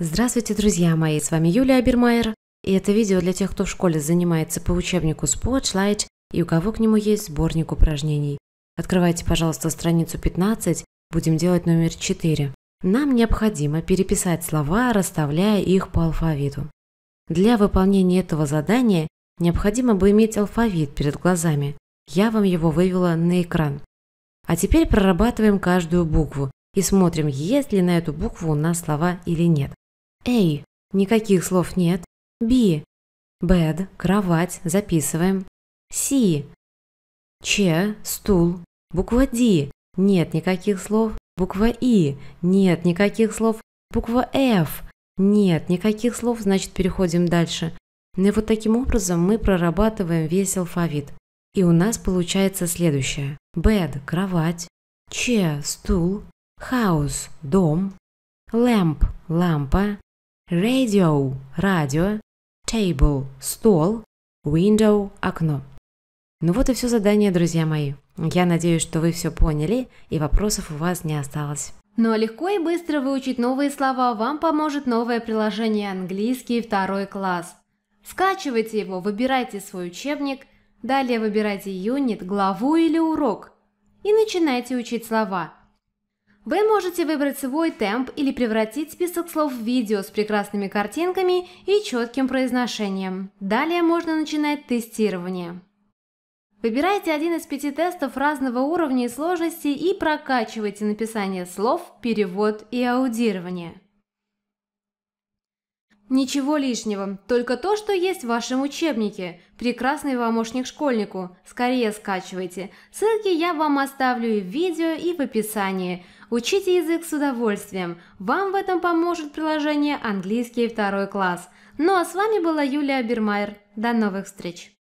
Здравствуйте, друзья мои, с вами Юлия Абермайер, и это видео для тех, кто в школе занимается по учебнику Spotlight и у кого к нему есть сборник упражнений. Открывайте, пожалуйста, страницу 15, будем делать номер 4. Нам необходимо переписать слова, расставляя их по алфавиту. Для выполнения этого задания необходимо бы иметь алфавит перед глазами. Я вам его вывела на экран. А теперь прорабатываем каждую букву и смотрим, есть ли на эту букву у нас слова или нет. Эй, никаких слов нет. Би. Бед, кровать, записываем. Си. Че, стул. Буква Ди. Нет никаких слов. Буква И. Нет никаких слов. Буква F. Нет никаких слов, значит переходим дальше. Ну и вот таким образом мы прорабатываем весь алфавит. И у нас получается следующее. Bed – кровать. Че – стул. House – дом. Lamp – лампа radio – радио, table – стол, window – окно. Ну вот и все задание, друзья мои. Я надеюсь, что вы все поняли и вопросов у вас не осталось. Но легко и быстро выучить новые слова вам поможет новое приложение «Английский второй класс». Скачивайте его, выбирайте свой учебник, далее выбирайте юнит, главу или урок и начинайте учить слова – вы можете выбрать свой темп или превратить список слов в видео с прекрасными картинками и четким произношением. Далее можно начинать тестирование. Выбирайте один из пяти тестов разного уровня и сложности и прокачивайте написание слов, перевод и аудирование. Ничего лишнего, только то, что есть в вашем учебнике. Прекрасный помощник школьнику. Скорее скачивайте. Ссылки я вам оставлю и в видео, и в описании. Учите язык с удовольствием. Вам в этом поможет приложение «Английский второй класс». Ну а с вами была Юлия Бермайер. До новых встреч!